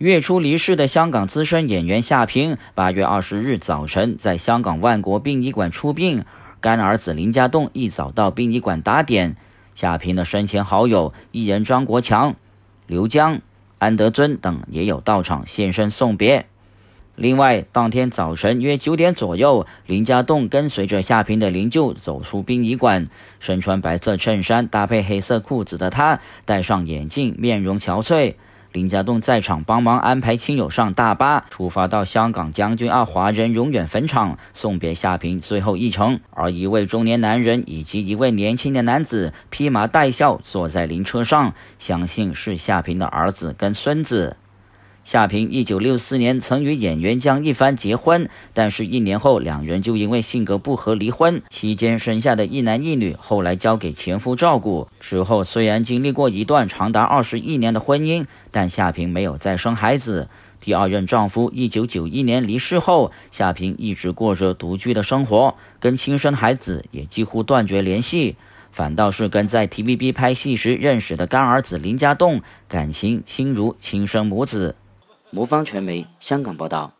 月初离世的香港资深演员夏平，八月二十日早晨在香港万国殡仪馆出殡，干儿子林家栋一早到殡仪馆打点。夏平的生前好友艺人张国强、刘江、安德尊等也有到场现身送别。另外，当天早晨约九点左右，林家栋跟随着夏平的灵柩走出殡仪馆，身穿白色衬衫搭配黑色裤子的他，戴上眼镜，面容憔悴。林家栋在场帮忙安排亲友上大巴，出发到香港将军澳华人永远坟场送别夏平最后一程。而一位中年男人以及一位年轻的男子披麻戴孝坐在灵车上，相信是夏平的儿子跟孙子。夏萍一九六四年曾与演员江一帆结婚，但是一年后两人就因为性格不合离婚。期间生下的一男一女后来交给前夫照顾。之后虽然经历过一段长达二十一年的婚姻，但夏萍没有再生孩子。第二任丈夫一九九一年离世后，夏萍一直过着独居的生活，跟亲生孩子也几乎断绝联系，反倒是跟在 TVB 拍戏时认识的干儿子林家栋感情亲如亲生母子。魔方传媒香港报道。